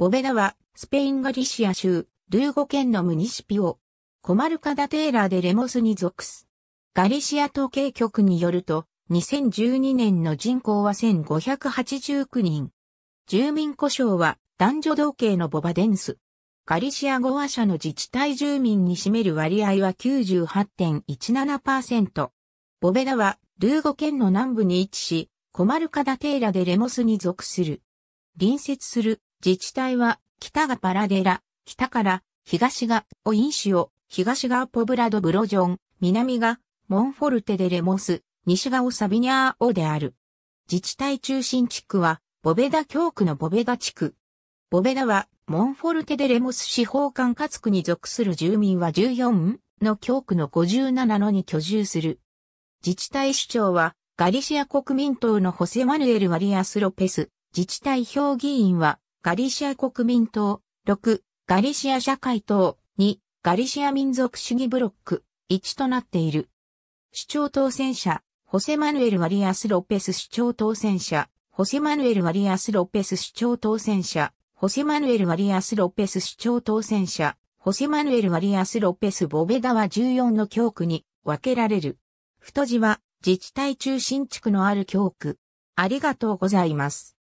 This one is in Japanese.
ボベダは、スペインガリシア州、ルーゴ県のムニシピオ。コマルカダテーラーでレモスに属す。ガリシア統計局によると、2012年の人口は1589人。住民故障は男女同系のボバデンス。ガリシア語話者の自治体住民に占める割合は98.17%。ボベダはルーゴ県の南部に位置し、コマルカダテーラでレモスに属する。隣接する自治体は、北がパラデラ、北から、東がオインシオ、東がポブラドブロジョン、南がモンフォルテデレモス、西がオサビニャーオである。自治体中心地区は、ボベダ教区のボベダ地区。ボベダは、モンフォルテデレモス司法管轄区に属する住民は14の教区の57のに居住する。自治体首長は、ガリシア国民党のホセマヌエル・ワリアス・ロペス、自治体評議員は、ガリシア国民党、六、ガリシア社会党、二、ガリシア民族主義ブロック、一となっている。首長当選者、ホセマヌエル・マリアス・ロペス首長当選者、ホセマヌエル・マリアス・ロペス首長当選者、ホセマヌエル・マリアス・ロペス首長当選者、ホセマヌエル・マリアス・ロペス・ボベダは14の教区に分けられる。太字は自治体中心地区のある教区。ありがとうございます。